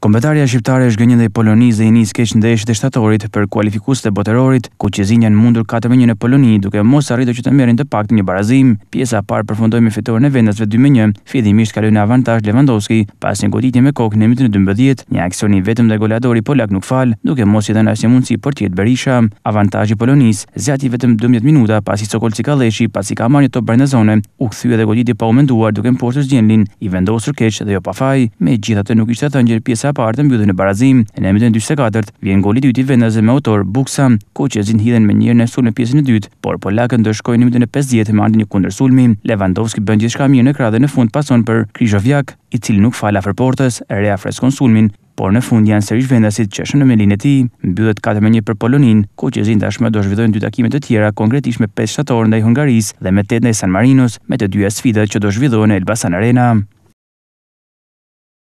Kombetaria shqiptare është gënjë i Polonisë dhe i nis keq ndeshjet e shtatorit për kualifikues e botërorit, ku Qezinja në mundur 4-1 në Poloni, duke mos arritur që të merrin të paktën një barazim. Pjesa e parë përfundoi me fitoren e vendasve 2-1. Fillimisht kaloi në avantazh Lewandowski pas një goditje me kokë në minutën në 12, një aksion i vetëm dhe goleadori polak nuk fal, duke mos i dhënë asnjë mundësi për të Berisha. Avantazhi i Polonisë vetëm 12 minuta ka marrë top brenda u dhe pa duke mposhtur i vendosur keq dhe jo Megjithatë nuk ishte thënë pjesa sa parë të mbyllën në barazim. Në emrin e vjen goli i dytë vendas me autor Buksa, koçi zin hidhen me njërin në sulm në pjesën e dytë, por Polakët ndërshkojnë në minutën e 50 me një kundërsulmi. Lewandowski bën gjithçka mirë në krahën në fund pason për Krishovjak, i cili nuk fal afër portës, reafreskon sulmin, por në fund janë sërish vendasit që shënon me linën e tij. Mbyllet 4-1 për Polonin, koçi zin tashmë do zhvillojnë dy takime të tjera, konkretisht me 5 shtator ndaj Hungarisë dhe me 8 ndaj San Marinos, me të dyja sfidat që do zhvillohen në Elbasan Arena.